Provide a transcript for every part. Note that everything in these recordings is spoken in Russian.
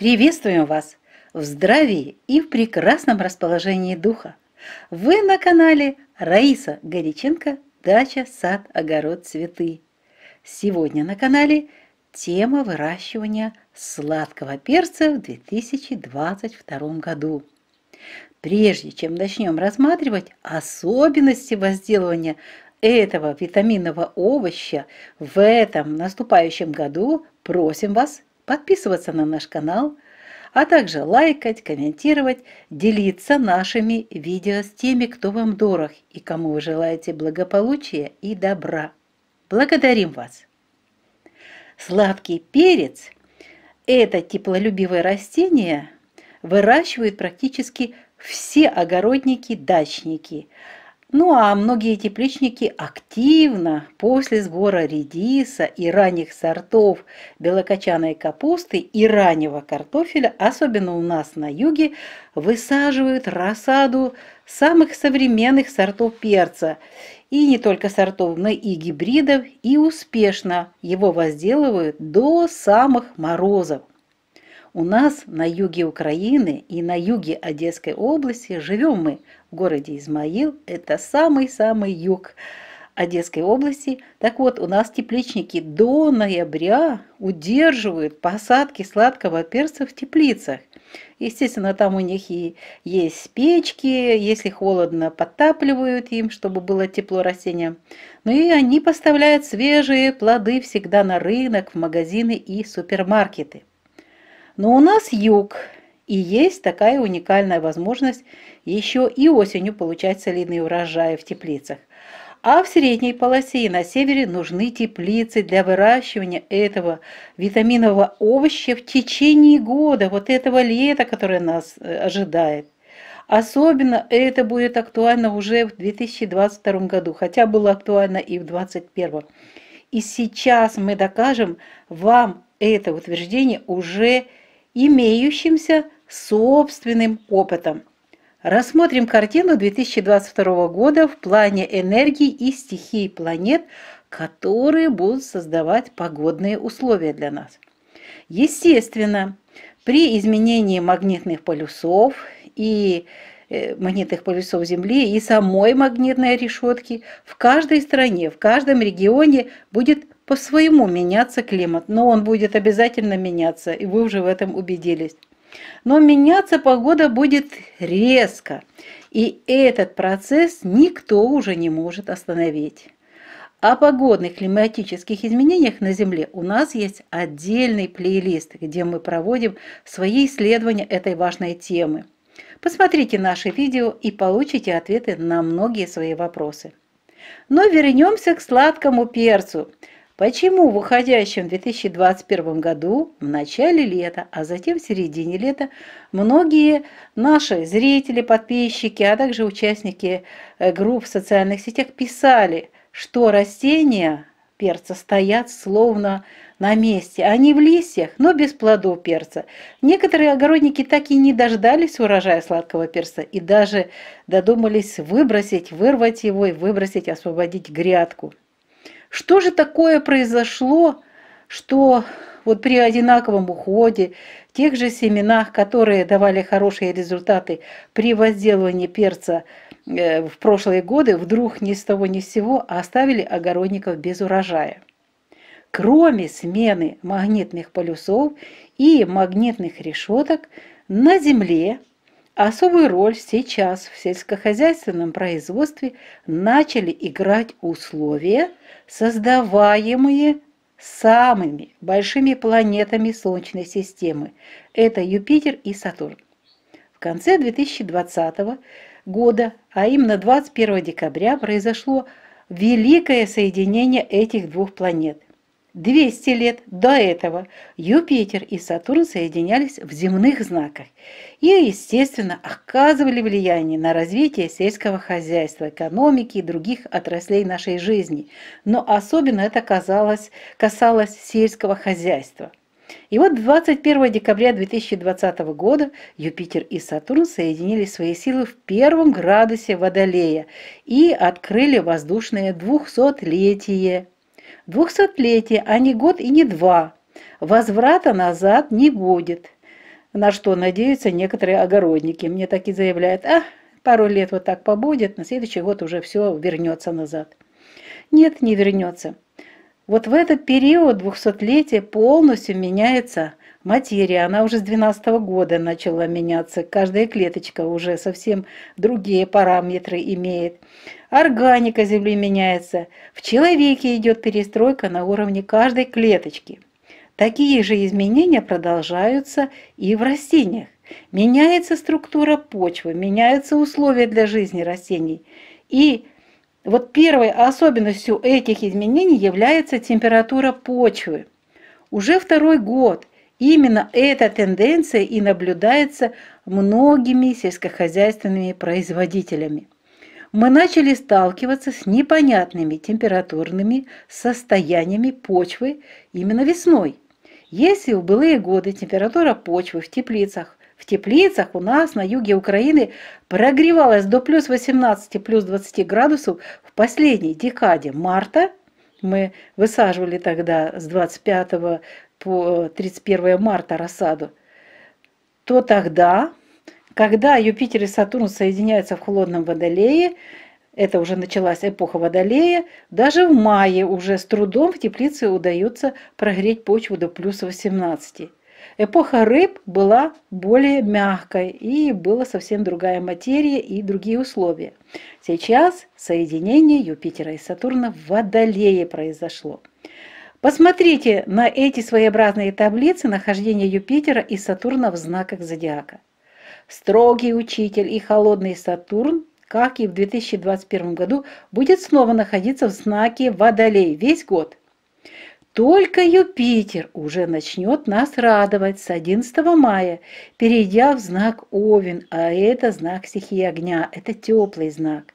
Приветствуем вас в здравии и в прекрасном расположении духа. Вы на канале Раиса Горяченко «Дача, сад, огород, цветы». Сегодня на канале тема выращивания сладкого перца в 2022 году. Прежде чем начнем рассматривать особенности возделывания этого витаминного овоща в этом наступающем году, просим вас подписываться на наш канал, а также лайкать, комментировать, делиться нашими видео с теми, кто вам дорог и кому вы желаете благополучия и добра. Благодарим вас! Сладкий перец – это теплолюбивое растение – выращивают практически все огородники-дачники – ну а многие тепличники активно после сбора редиса и ранних сортов белокочанной капусты и раннего картофеля, особенно у нас на юге, высаживают рассаду самых современных сортов перца. И не только сортов, но и гибридов, и успешно его возделывают до самых морозов. У нас на юге Украины и на юге Одесской области живем мы городе Измаил. Это самый-самый юг Одесской области. Так вот, у нас тепличники до ноября удерживают посадки сладкого перца в теплицах. Естественно, там у них и есть печки, если холодно, подтапливают им, чтобы было тепло растениям. Ну и они поставляют свежие плоды всегда на рынок, в магазины и супермаркеты. Но у нас юг, и есть такая уникальная возможность еще и осенью получать солидные урожаи в теплицах. А в средней полосе и на севере нужны теплицы для выращивания этого витаминового овоща в течение года, вот этого лета, которое нас э, ожидает. Особенно это будет актуально уже в 2022 году, хотя было актуально и в 2021. И сейчас мы докажем вам это утверждение уже имеющимся собственным опытом. Рассмотрим картину 2022 года в плане энергии и стихий планет, которые будут создавать погодные условия для нас. Естественно, при изменении магнитных полюсов и э, магнитных полюсов Земли и самой магнитной решетки в каждой стране, в каждом регионе будет по-своему меняться климат, но он будет обязательно меняться, и вы уже в этом убедились. Но меняться погода будет резко, и этот процесс никто уже не может остановить. О погодных климатических изменениях на Земле у нас есть отдельный плейлист, где мы проводим свои исследования этой важной темы. Посмотрите наше видео и получите ответы на многие свои вопросы. Но вернемся к сладкому перцу – Почему в уходящем 2021 году, в начале лета, а затем в середине лета, многие наши зрители, подписчики, а также участники э, групп в социальных сетях писали, что растения перца стоят словно на месте. Они в листьях, но без плодов перца. Некоторые огородники так и не дождались урожая сладкого перца и даже додумались выбросить, вырвать его и выбросить, освободить грядку. Что же такое произошло, что вот при одинаковом уходе, тех же семенах, которые давали хорошие результаты при возделывании перца э, в прошлые годы, вдруг ни с того ни с сего оставили огородников без урожая. Кроме смены магнитных полюсов и магнитных решеток, на Земле Особую роль сейчас в сельскохозяйственном производстве начали играть условия, создаваемые самыми большими планетами Солнечной системы. Это Юпитер и Сатурн. В конце 2020 года, а именно 21 декабря, произошло великое соединение этих двух планет. 200 лет до этого Юпитер и Сатурн соединялись в земных знаках и, естественно, оказывали влияние на развитие сельского хозяйства, экономики и других отраслей нашей жизни, но особенно это казалось, касалось сельского хозяйства. И вот 21 декабря 2020 года Юпитер и Сатурн соединили свои силы в первом градусе Водолея и открыли воздушное 200-летие. Двухсотлетие, а не год и не два. Возврата назад не будет. На что надеются некоторые огородники. Мне так и заявляют, а, пару лет вот так побудет, на следующий год уже все вернется назад. Нет, не вернется. Вот в этот период двухсотлетия полностью меняется материя. Она уже с 12 -го года начала меняться. Каждая клеточка уже совсем другие параметры имеет органика Земли меняется, в человеке идет перестройка на уровне каждой клеточки. Такие же изменения продолжаются и в растениях. Меняется структура почвы, меняются условия для жизни растений. И вот первой особенностью этих изменений является температура почвы. Уже второй год именно эта тенденция и наблюдается многими сельскохозяйственными производителями мы начали сталкиваться с непонятными температурными состояниями почвы именно весной. Если в былые годы температура почвы в теплицах, в теплицах у нас на юге Украины прогревалась до плюс 18, плюс 20 градусов в последней декаде марта, мы высаживали тогда с 25 по 31 э, марта рассаду, то тогда когда Юпитер и Сатурн соединяются в холодном водолее, это уже началась эпоха водолея, даже в мае уже с трудом в теплице удается прогреть почву до плюс 18. Эпоха рыб была более мягкой, и была совсем другая материя и другие условия. Сейчас соединение Юпитера и Сатурна в Водолее произошло. Посмотрите на эти своеобразные таблицы нахождения Юпитера и Сатурна в знаках зодиака. Строгий учитель и холодный Сатурн, как и в 2021 году, будет снова находиться в знаке Водолей весь год. Только Юпитер уже начнет нас радовать с 11 мая, перейдя в знак Овен, а это знак стихии огня, это теплый знак.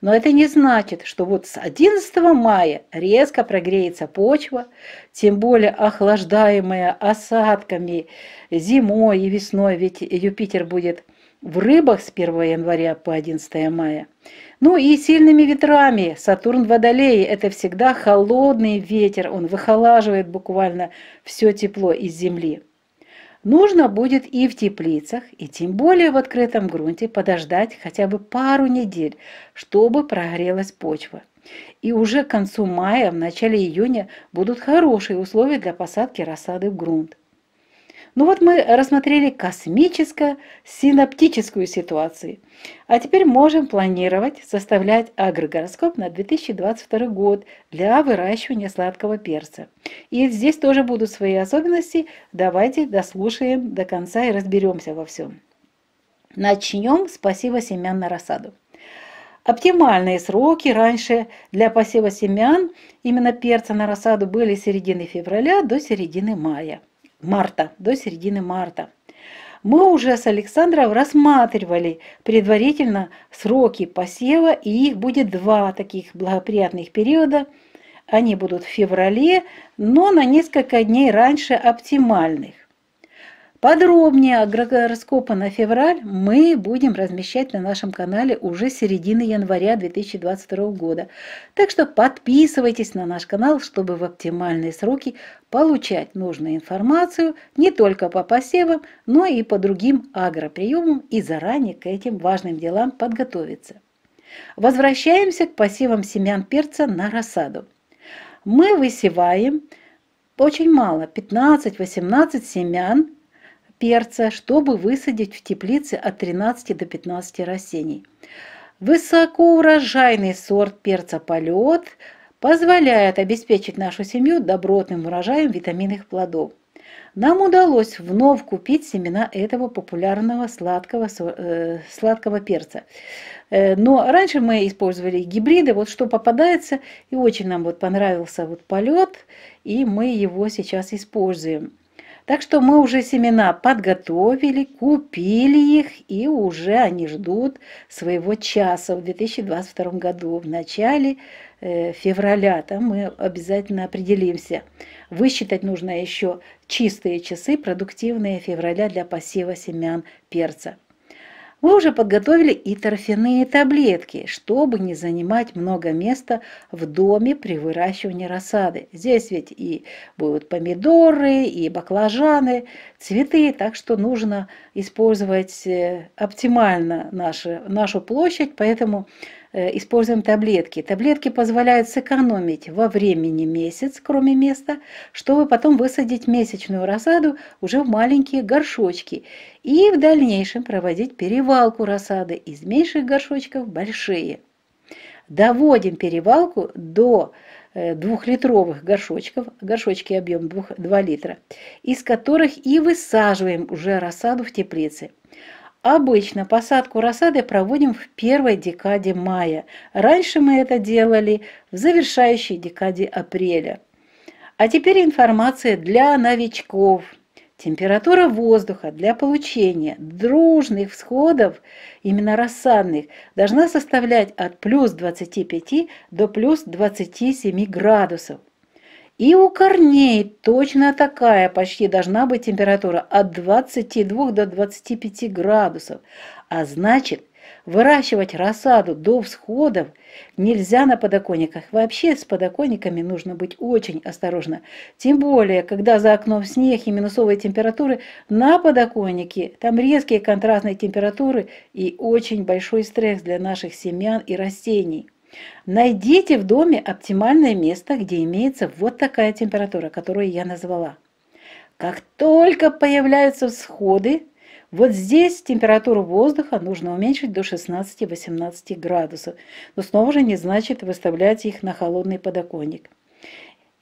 Но это не значит, что вот с 11 мая резко прогреется почва, тем более охлаждаемая осадками зимой и весной, ведь Юпитер будет в рыбах с 1 января по 11 мая. Ну и сильными ветрами. Сатурн в Водолее – это всегда холодный ветер, он выхолаживает буквально все тепло из Земли. Нужно будет и в теплицах, и тем более в открытом грунте подождать хотя бы пару недель, чтобы прогрелась почва. И уже к концу мая, в начале июня будут хорошие условия для посадки рассады в грунт. Ну вот мы рассмотрели космическо-синаптическую ситуацию. А теперь можем планировать, составлять агрогороскоп на 2022 год для выращивания сладкого перца. И здесь тоже будут свои особенности. Давайте дослушаем до конца и разберемся во всем. Начнем с посева семян на рассаду. Оптимальные сроки раньше для посева семян именно перца на рассаду были с середины февраля до середины мая – марта, до середины марта. Мы уже с Александром рассматривали предварительно сроки посева, и их будет два таких благоприятных периода. Они будут в феврале, но на несколько дней раньше оптимальных. Подробнее о гороскопа на февраль мы будем размещать на нашем канале уже с середины января 2022 года. Так что подписывайтесь на наш канал, чтобы в оптимальные сроки получать нужную информацию не только по посевам, но и по другим агроприемам и заранее к этим важным делам подготовиться. Возвращаемся к посевам семян перца на рассаду. Мы высеваем очень мало, 15-18 семян перца, чтобы высадить в теплице от 13 до 15 растений. Высокоурожайный сорт перца полет позволяет обеспечить нашу семью добротным урожаем витаминных плодов. Нам удалось вновь купить семена этого популярного сладкого, э, сладкого перца. Э, но раньше мы использовали гибриды, вот что попадается, и очень нам вот понравился вот полет, и мы его сейчас используем. Так что мы уже семена подготовили, купили их, и уже они ждут своего часа в 2022 году, в начале э, февраля. Там мы обязательно определимся. Высчитать нужно еще чистые часы, продуктивные февраля для посева семян перца. Мы уже подготовили и торфяные таблетки, чтобы не занимать много места в доме при выращивании рассады. Здесь ведь и будут помидоры, и баклажаны, цветы, так что нужно использовать э, оптимально наши, нашу площадь, поэтому Э, используем таблетки. Таблетки позволяют сэкономить во времени месяц, кроме места, чтобы потом высадить месячную рассаду уже в маленькие горшочки и в дальнейшем проводить перевалку рассады из меньших горшочков в большие. Доводим перевалку до э, двухлитровых горшочков, горшочки объем 2, 2 литра, из которых и высаживаем уже рассаду в теплице. Обычно посадку рассады проводим в первой декаде мая. Раньше мы это делали в завершающей декаде апреля. А теперь информация для новичков. Температура воздуха для получения дружных всходов, именно рассадных, должна составлять от плюс 25 до плюс 27 градусов. И у корней точно такая почти должна быть температура от 22 до 25 градусов. А значит, выращивать рассаду до всходов нельзя на подоконниках. Вообще с подоконниками нужно быть очень осторожно. Тем более, когда за окном снег и минусовые температуры, на подоконнике там резкие контрастные температуры и очень большой стресс для наших семян и растений. Найдите в доме оптимальное место, где имеется вот такая температура, которую я назвала. Как только появляются всходы, вот здесь температуру воздуха нужно уменьшить до 16-18 градусов, но снова же не значит выставлять их на холодный подоконник.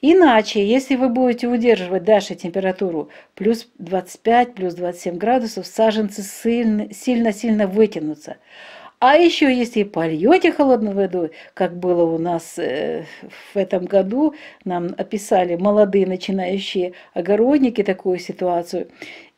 Иначе, если вы будете удерживать дальше температуру плюс 25, плюс 27 градусов, саженцы сильно-сильно вытянутся. А еще если польете холодной водой, как было у нас э, в этом году, нам описали молодые начинающие огородники такую ситуацию,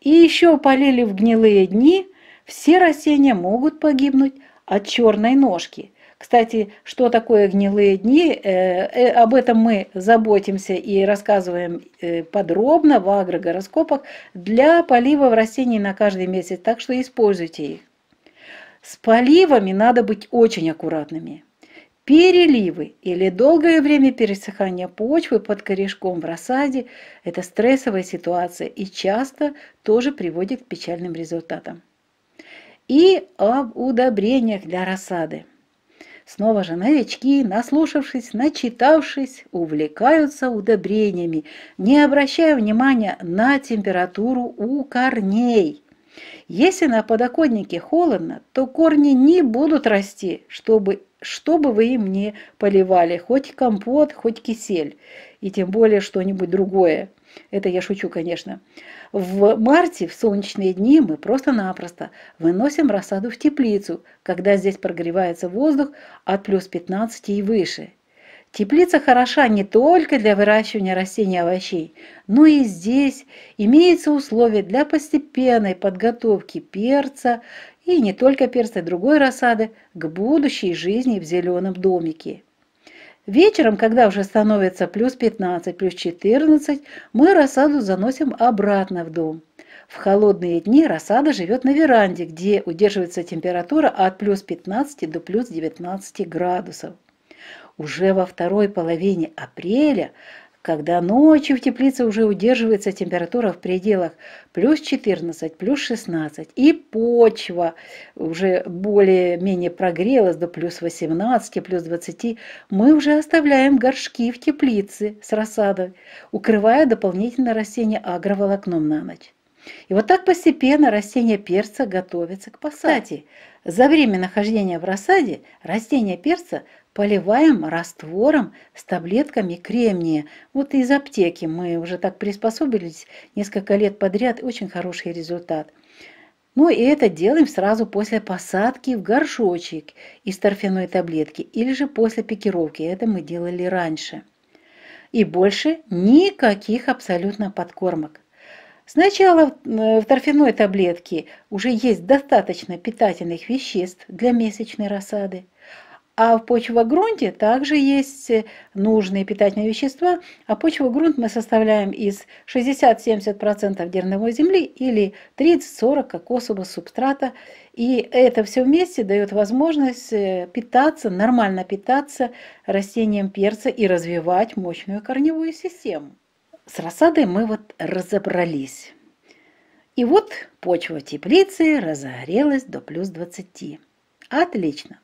и еще полили в гнилые дни, все растения могут погибнуть от черной ножки. Кстати, что такое гнилые дни, э, э об этом мы заботимся и рассказываем э, подробно в агрогороскопах для полива растений на каждый месяц, так что используйте их. С поливами надо быть очень аккуратными. Переливы или долгое время пересыхания почвы под корешком в рассаде – это стрессовая ситуация и часто тоже приводит к печальным результатам. И об удобрениях для рассады. Снова же новички, наслушавшись, начитавшись, увлекаются удобрениями, не обращая внимания на температуру у корней – если на подоконнике холодно, то корни не будут расти, чтобы, чтобы вы им не поливали, хоть компот, хоть кисель, и тем более что-нибудь другое. Это я шучу, конечно. В марте, в солнечные дни, мы просто-напросто выносим рассаду в теплицу, когда здесь прогревается воздух от плюс 15 и выше, Теплица хороша не только для выращивания растений и овощей, но и здесь имеются условия для постепенной подготовки перца и не только перца, и другой рассады к будущей жизни в зеленом домике. Вечером, когда уже становится плюс 15, плюс 14, мы рассаду заносим обратно в дом. В холодные дни рассада живет на веранде, где удерживается температура от плюс 15 до плюс 19 градусов уже во второй половине апреля, когда ночью в теплице уже удерживается температура в пределах плюс 14, плюс 16, и почва уже более-менее прогрелась до плюс 18, плюс 20, мы уже оставляем горшки в теплице с рассадой, укрывая дополнительно растение агроволокном на ночь. И вот так постепенно растение перца готовится к посаде. за время нахождения в рассаде растение перца поливаем раствором с таблетками кремния. Вот из аптеки мы уже так приспособились несколько лет подряд, очень хороший результат. Ну и это делаем сразу после посадки в горшочек из торфяной таблетки или же после пикировки. Это мы делали раньше. И больше никаких абсолютно подкормок. Сначала э, в торфяной таблетке уже есть достаточно питательных веществ для месячной рассады, а в почвогрунте также есть э, нужные питательные вещества, а почвогрунт мы составляем из 60-70% дерновой земли или 30-40 кокосового субстрата, и это все вместе дает возможность э, питаться, нормально питаться растением перца и развивать мощную корневую систему с рассадой мы вот разобрались. И вот почва теплицы разогрелась до плюс 20. Отлично.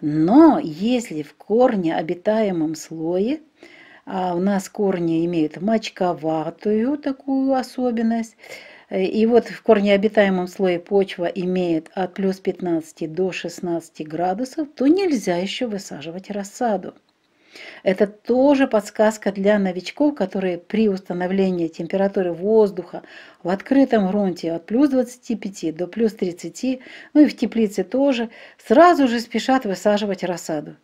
Но если в корне обитаемом слое, а у нас корни имеют мочковатую такую особенность, и вот в корне обитаемом слое почва имеет от плюс 15 до 16 градусов, то нельзя еще высаживать рассаду. Это тоже подсказка для новичков, которые при установлении температуры воздуха в открытом грунте от плюс 25 до плюс 30, ну и в теплице тоже, сразу же спешат высаживать рассаду.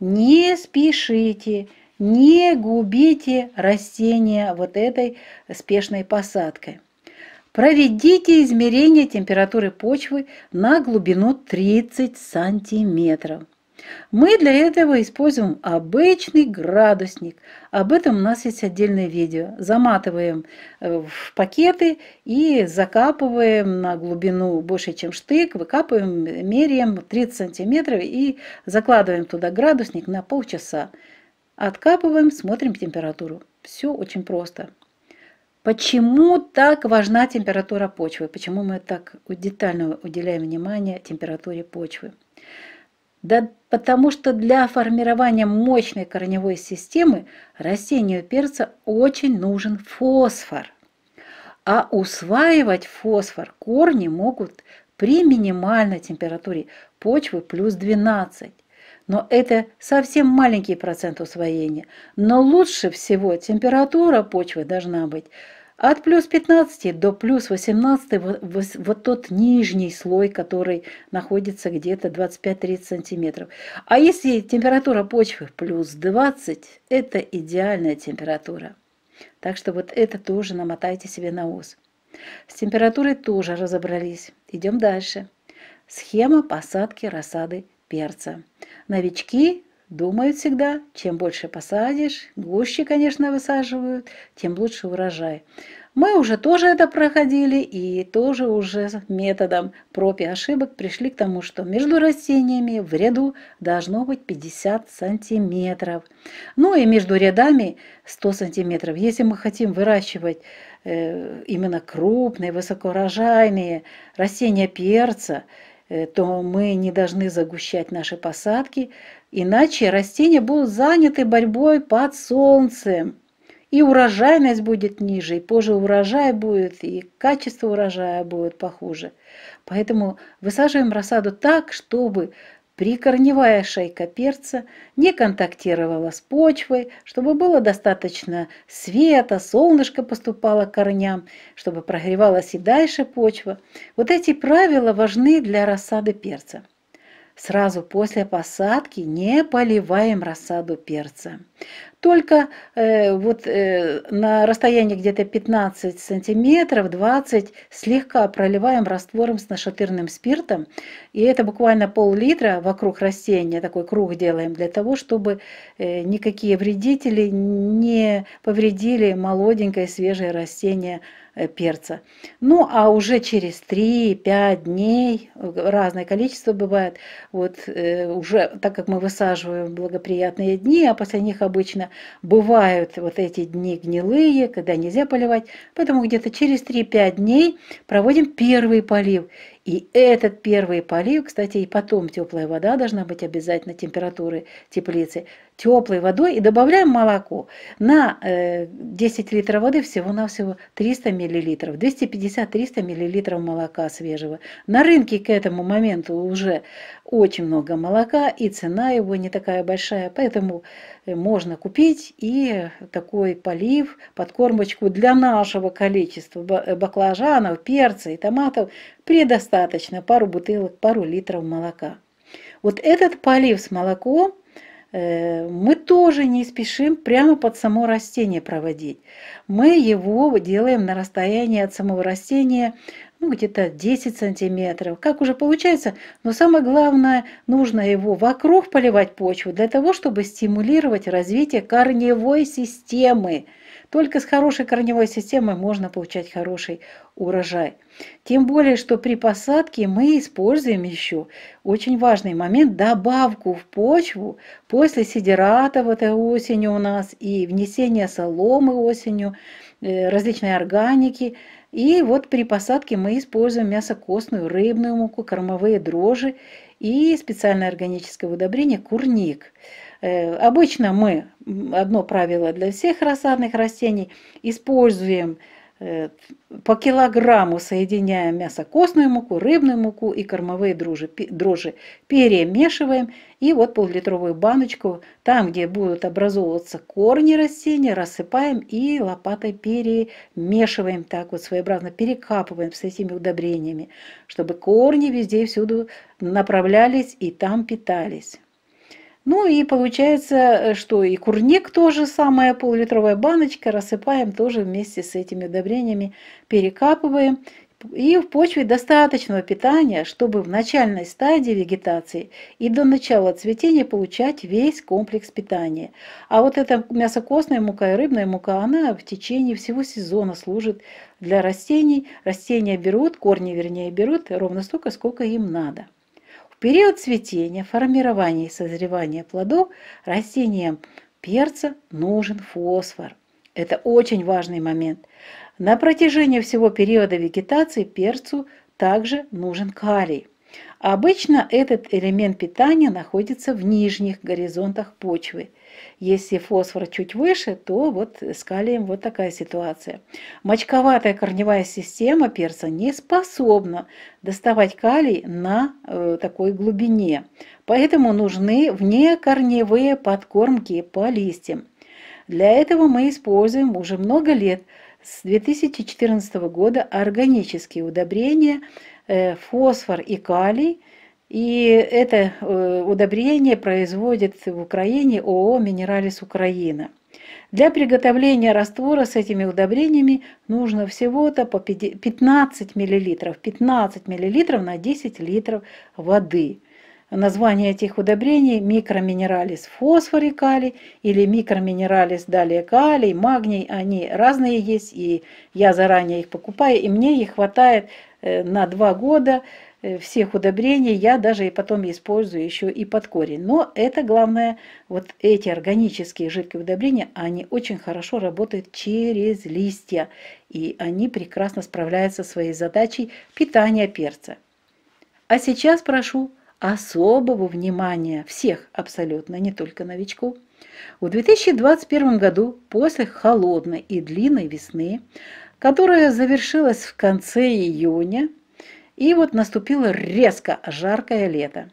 Не спешите, не губите растения вот этой спешной посадкой. Проведите измерение температуры почвы на глубину 30 сантиметров. Мы для этого используем обычный градусник. Об этом у нас есть отдельное видео. Заматываем э, в пакеты и закапываем на глубину больше, чем штык. Выкапываем, меряем 30 сантиметров и закладываем туда градусник на полчаса. Откапываем, смотрим температуру. Все очень просто. Почему так важна температура почвы? Почему мы так детально уделяем внимание температуре почвы? Да потому что для формирования мощной корневой системы растению перца очень нужен фосфор. А усваивать фосфор корни могут при минимальной температуре почвы плюс 12. Но это совсем маленький процент усвоения. Но лучше всего температура почвы должна быть от плюс 15 до плюс 18 вот, вот тот нижний слой, который находится где-то 25-30 сантиметров. А если температура почвы плюс 20, это идеальная температура. Так что вот это тоже намотайте себе на ус. С температурой тоже разобрались. Идем дальше. Схема посадки рассады перца. Новички Думают всегда, чем больше посадишь, гуще, конечно, высаживают, тем лучше урожай. Мы уже тоже это проходили и тоже уже методом проб и ошибок пришли к тому, что между растениями в ряду должно быть 50 сантиметров. Ну и между рядами 100 сантиметров. Если мы хотим выращивать э, именно крупные, высокоурожайные растения перца – Э, то мы не должны загущать наши посадки, иначе растения будут заняты борьбой под солнцем. И урожайность будет ниже, и позже урожай будет, и качество урожая будет похуже. Поэтому высаживаем рассаду так, чтобы Прикорневая шейка перца не контактировала с почвой, чтобы было достаточно света, солнышко поступало к корням, чтобы прогревалась и дальше почва. Вот эти правила важны для рассады перца. Сразу после посадки не поливаем рассаду перца только э, вот э, на расстоянии где-то 15 сантиметров, 20, слегка проливаем раствором с нашатырным спиртом. И это буквально пол-литра вокруг растения, такой круг делаем, для того, чтобы э, никакие вредители не повредили молоденькое свежее растение Э, перца. Ну, а уже через 3-5 дней, э, разное количество бывает, вот э, уже, так как мы высаживаем благоприятные дни, а после них обычно бывают вот эти дни гнилые, когда нельзя поливать, поэтому где-то через 3-5 дней проводим первый полив. И этот первый полив, кстати, и потом теплая вода должна быть обязательно температуры теплицы, теплой водой и добавляем молоко. На 10 э, литров воды всего-навсего 300 миллилитров, 250-300 миллилитров молока свежего. На рынке к этому моменту уже очень много молока и цена его не такая большая, поэтому э, можно купить и такой полив, подкормочку для нашего количества э, баклажанов, перца и томатов предостаточно, пару бутылок, пару литров молока. Вот этот полив с молоком – Э, мы тоже не спешим прямо под само растение проводить. Мы его делаем на расстоянии от самого растения ну, где-то 10 сантиметров, как уже получается. Но самое главное, нужно его вокруг поливать почву для того, чтобы стимулировать развитие корневой системы. Только с хорошей корневой системой можно получать хороший урожай. Тем более, что при посадке мы используем еще очень важный момент – добавку в почву после сидерата в этой осенью у нас и внесение соломы осенью, э, различной органики. И вот при посадке мы используем мясокостную, рыбную муку, кормовые дрожжи и специальное органическое удобрение – курник – Э, обычно мы одно правило для всех рассадных растений используем э, по килограмму соединяем мясо костную муку, рыбную муку и кормовые дрожжи, дрожжи. Перемешиваем и вот пол-литровую баночку, там где будут образовываться корни растения, рассыпаем и лопатой перемешиваем так вот своеобразно, перекапываем с этими удобрениями, чтобы корни везде и всюду направлялись и там питались. Ну и получается, э, что и курник тоже самая полулитровая баночка, рассыпаем тоже вместе с этими удобрениями, перекапываем. И в почве достаточного питания, чтобы в начальной стадии вегетации и до начала цветения получать весь комплекс питания. А вот эта мясокостная мука и рыбная мука, она в течение всего сезона служит для растений. Растения берут, корни вернее берут ровно столько, сколько им надо период цветения, формирования и созревания плодов растениям перца нужен фосфор. Это очень важный момент. На протяжении всего периода вегетации перцу также нужен калий. Обычно этот элемент питания находится в нижних горизонтах почвы – если фосфор чуть выше, то вот с калием вот такая ситуация. Мочковатая корневая система перца не способна доставать калий на э, такой глубине. Поэтому нужны внекорневые подкормки по листьям. Для этого мы используем уже много лет с 2014 года органические удобрения, э, фосфор и калий и это э, удобрение производит в Украине ООО «Минералис Украина». Для приготовления раствора с этими удобрениями нужно всего-то по 15 мл, 15 мл на 10 литров воды. Название этих удобрений – микроминералис фосфор и калий или микроминералис далее калий, магний. Они разные есть, и я заранее их покупаю, и мне их хватает э, на 2 года – Э, всех удобрений я даже и потом использую еще и под корень. Но это главное, вот эти органические жидкие удобрения, они очень хорошо работают через листья, и они прекрасно справляются со своей задачей питания перца. А сейчас прошу особого внимания всех абсолютно, не только новичков. В 2021 году, после холодной и длинной весны, которая завершилась в конце июня, и вот наступило резко жаркое лето.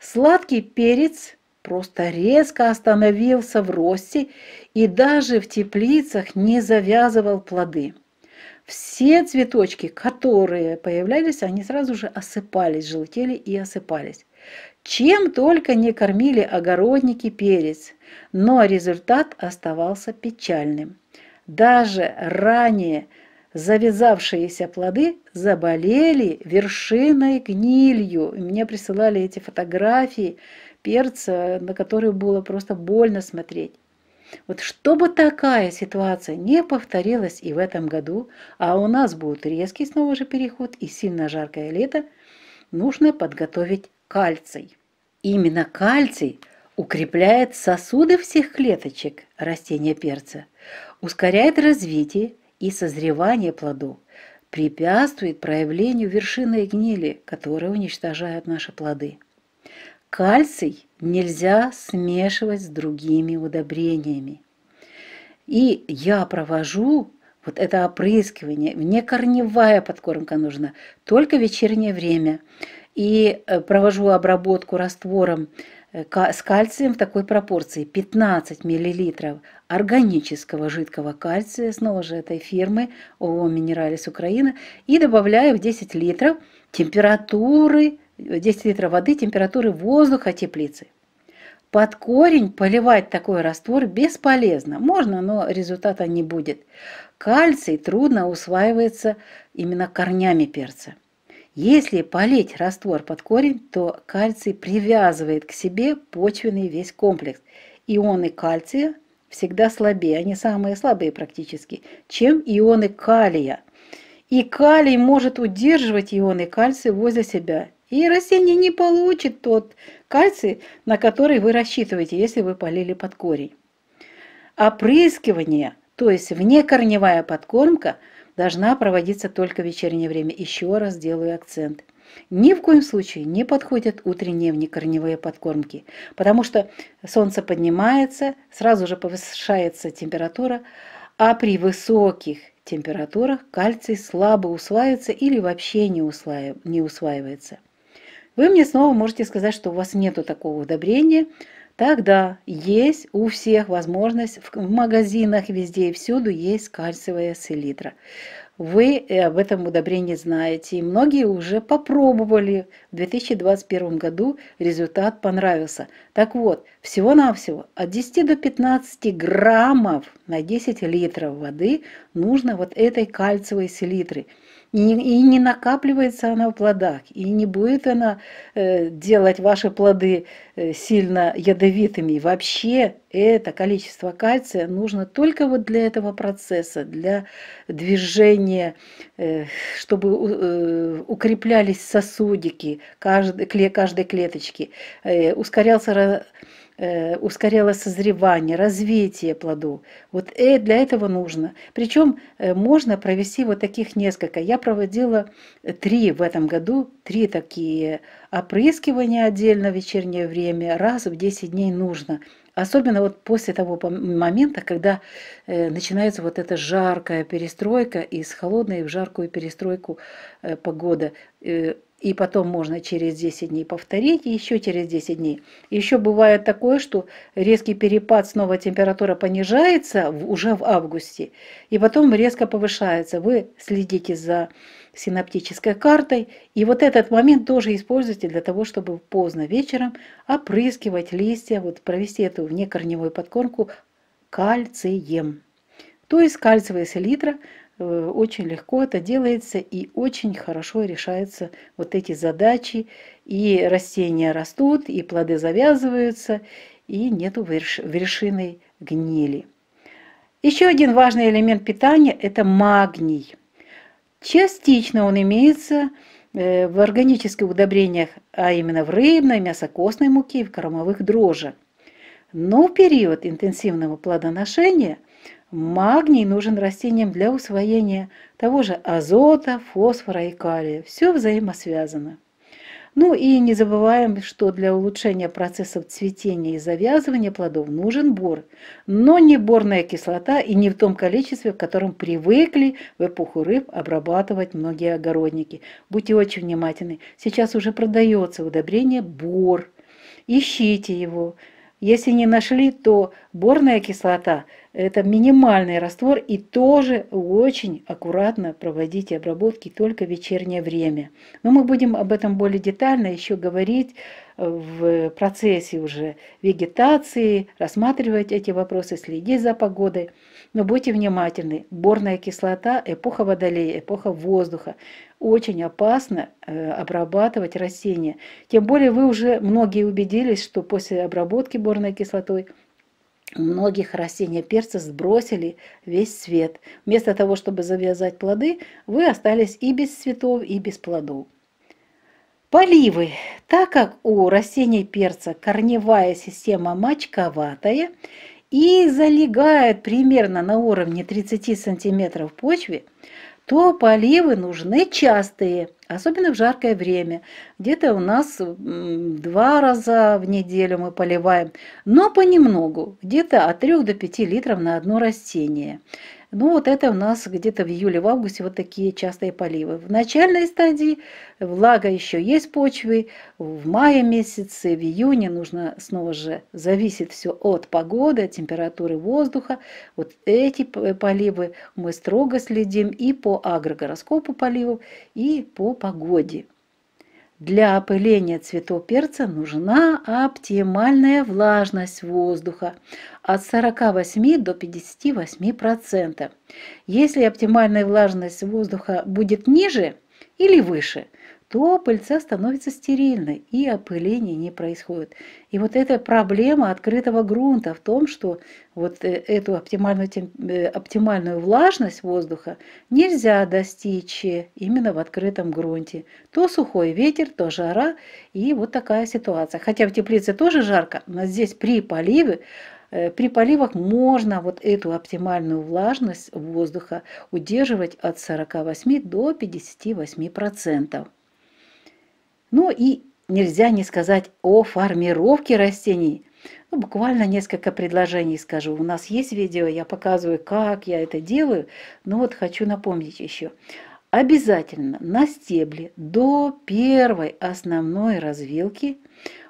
Сладкий перец просто резко остановился в росте и даже в теплицах не завязывал плоды. Все цветочки, которые появлялись, они сразу же осыпались, желтели и осыпались. Чем только не кормили огородники перец, но результат оставался печальным. Даже ранее завязавшиеся плоды заболели вершиной гнилью. И мне присылали эти фотографии перца, на которые было просто больно смотреть. Вот чтобы такая ситуация не повторилась и в этом году, а у нас будет резкий снова же переход и сильно жаркое лето, нужно подготовить кальций. Именно кальций укрепляет сосуды всех клеточек растения перца, ускоряет развитие и созревание плодов, препятствует проявлению вершины гнили, которые уничтожают наши плоды. Кальций нельзя смешивать с другими удобрениями. И я провожу вот это опрыскивание, мне корневая подкормка нужна, только вечернее время. И э, провожу обработку раствором Э, с кальцием в такой пропорции 15 мл органического жидкого кальция, снова же этой фирмы ООО «Минералис Украина», и добавляю в 10 литров температуры, 10 э, литров воды температуры воздуха теплицы. Под корень поливать такой раствор бесполезно. Можно, но результата не будет. Кальций трудно усваивается именно корнями перца. Если полить раствор под корень, то кальций привязывает к себе почвенный весь комплекс. Ионы кальция всегда слабее, они самые слабые практически, чем ионы калия. И калий может удерживать ионы кальция возле себя. И растение не получит тот кальций, на который вы рассчитываете, если вы полили под корень. Опрыскивание, то есть внекорневая подкормка – должна проводиться только в вечернее время. Еще раз делаю акцент. Ни в коем случае не подходят утренние внекорневые подкормки, потому что солнце поднимается, сразу же повышается температура, а при высоких температурах кальций слабо усваивается или вообще не, усваив... не усваивается. Вы мне снова можете сказать, что у вас нет такого удобрения – Тогда есть у всех возможность, в магазинах везде и всюду есть кальциевая селитра. Вы э, об этом удобрении знаете, и многие уже попробовали. В 2021 году результат понравился. Так вот, всего-навсего от 10 до 15 граммов на 10 литров воды нужно вот этой кальциевой селитры – и не накапливается она в плодах, и не будет она э, делать ваши плоды э, сильно ядовитыми. вообще это количество кальция нужно только вот для этого процесса, для движения, э, чтобы укреплялись сосудики каждой, каждой клеточки, ускорялся Э, ускоряло созревание, развитие плодов. Вот э, для этого нужно. Причем э, можно провести вот таких несколько. Я проводила три в этом году, три такие опрыскивания отдельно в вечернее время, раз в 10 дней нужно. Особенно вот после того момента, когда начинается вот эта жаркая перестройка, из холодной в жаркую перестройку погода и потом можно через 10 дней повторить, и еще через 10 дней. Еще бывает такое, что резкий перепад, снова температура понижается в, уже в августе, и потом резко повышается. Вы следите за синаптической картой, и вот этот момент тоже используйте для того, чтобы поздно вечером опрыскивать листья, вот провести эту внекорневую подкормку кальцием. То есть кальциевая селитра – Э, очень легко это делается и очень хорошо решаются вот эти задачи. И растения растут, и плоды завязываются, и нету вершины гнили. Еще один важный элемент питания – это магний. Частично он имеется э, в органических удобрениях, а именно в рыбной, мясокостной муке и в кормовых дрожжах. Но в период интенсивного плодоношения – Магний нужен растениям для усвоения того же азота, фосфора и калия. Все взаимосвязано. Ну и не забываем, что для улучшения процессов цветения и завязывания плодов нужен бор, но не борная кислота и не в том количестве, в котором привыкли в эпоху рыб обрабатывать многие огородники. Будьте очень внимательны, сейчас уже продается удобрение бор, ищите его. Если не нашли, то борная кислота – это минимальный раствор и тоже очень аккуратно проводите обработки только в вечернее время. Но мы будем об этом более детально еще говорить э, в процессе уже вегетации, рассматривать эти вопросы, следить за погодой. Но будьте внимательны, борная кислота, эпоха водолея, эпоха воздуха. Очень опасно э, обрабатывать растения. Тем более вы уже многие убедились, что после обработки борной кислотой – многих растения перца сбросили весь цвет. Вместо того, чтобы завязать плоды, вы остались и без цветов, и без плодов. Поливы. Так как у растений перца корневая система мочковатая и залегает примерно на уровне 30 см почвы то поливы нужны частые, особенно в жаркое время. Где-то у нас два раза в неделю мы поливаем, но понемногу, где-то от 3 до 5 литров на одно растение. Ну вот это у нас где-то в июле, в августе вот такие частые поливы. В начальной стадии влага еще есть почвы, в мае месяце, в июне нужно снова же, зависит все от погоды, температуры воздуха. Вот эти поливы мы строго следим и по агрогороскопу поливов, и по погоде. Для опыления цветов перца нужна оптимальная влажность воздуха от 48 до 58%. процентов. Если оптимальная влажность воздуха будет ниже или выше, то пыльца становится стерильной и опыление не происходит. И вот эта проблема открытого грунта в том, что вот э, эту оптимальную, э, оптимальную влажность воздуха нельзя достичь э, именно в открытом грунте. То сухой ветер, то жара и вот такая ситуация. Хотя в теплице тоже жарко, но здесь при поливе при поливах можно вот эту оптимальную влажность воздуха удерживать от 48 до 58 процентов. Ну и нельзя не сказать о формировке растений. Ну, буквально несколько предложений скажу. У нас есть видео, я показываю, как я это делаю. Но вот хочу напомнить еще. Обязательно на стебле до первой основной развилки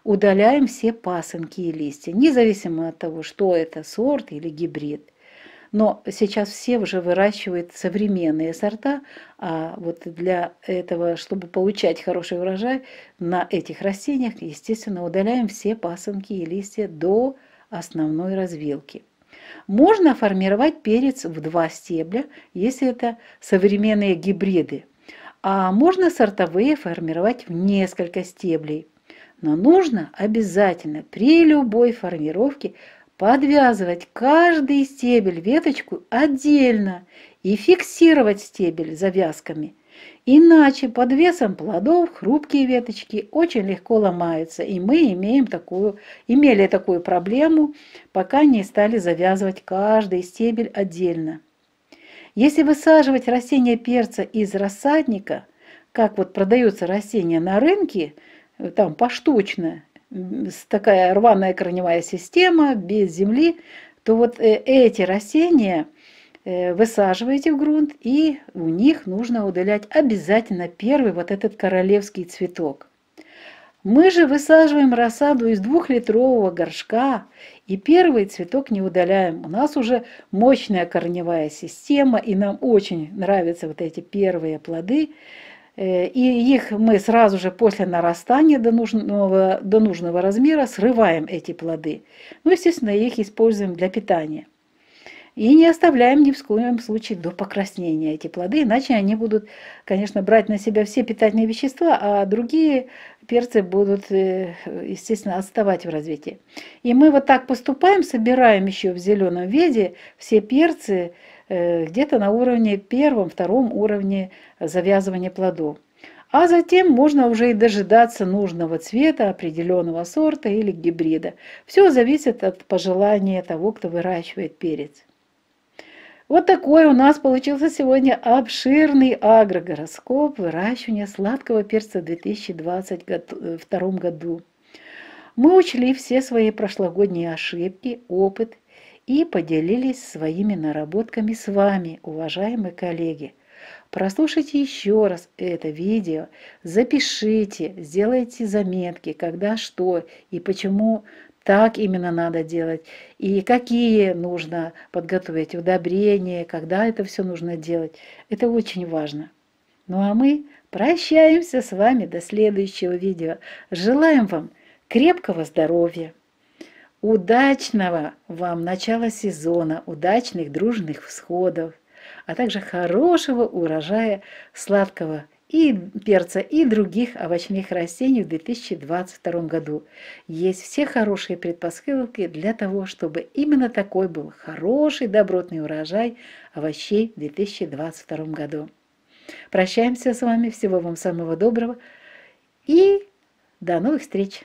удаляем все пасынки и листья, независимо от того, что это сорт или гибрид – но сейчас все уже выращивают современные сорта, а вот для этого, чтобы получать хороший урожай, на этих растениях, естественно, удаляем все пасынки и листья до основной развилки. Можно формировать перец в два стебля, если это современные гибриды. А можно сортовые формировать в несколько стеблей. Но нужно обязательно при любой формировке подвязывать каждый стебель веточку отдельно и фиксировать стебель завязками. Иначе под весом плодов хрупкие веточки очень легко ломаются, и мы имеем такую, имели такую проблему, пока не стали завязывать каждый стебель отдельно. Если высаживать растения перца из рассадника, как вот продаются растения на рынке, э, там поштучно, такая рваная корневая система, без земли, то вот э, эти растения э, высаживаете в грунт, и у них нужно удалять обязательно первый вот этот королевский цветок. Мы же высаживаем рассаду из двухлитрового горшка, и первый цветок не удаляем. У нас уже мощная корневая система, и нам очень нравятся вот эти первые плоды. Э, и их мы сразу же после нарастания до нужного, до нужного размера срываем эти плоды. Ну, естественно, их используем для питания. И не оставляем ни в коем случае до покраснения эти плоды, иначе они будут, конечно, брать на себя все питательные вещества, а другие перцы будут, э, естественно, отставать в развитии. И мы вот так поступаем, собираем еще в зеленом виде все перцы, Э, где-то на уровне первом, втором уровне завязывания плодов. А затем можно уже и дожидаться нужного цвета, определенного сорта или гибрида. Все зависит от пожелания того, кто выращивает перец. Вот такой у нас получился сегодня обширный агрогороскоп выращивания сладкого перца в 2022 э, году. Мы учли все свои прошлогодние ошибки, опыт и поделились своими наработками с вами, уважаемые коллеги. Прослушайте еще раз это видео, запишите, сделайте заметки, когда что и почему так именно надо делать, и какие нужно подготовить удобрения, когда это все нужно делать. Это очень важно. Ну а мы прощаемся с вами до следующего видео. Желаем вам крепкого здоровья! Удачного вам начала сезона, удачных дружных всходов, а также хорошего урожая сладкого и перца и других овощных растений в 2022 году. Есть все хорошие предпосылки для того, чтобы именно такой был хороший добротный урожай овощей в 2022 году. Прощаемся с вами, всего вам самого доброго и до новых встреч!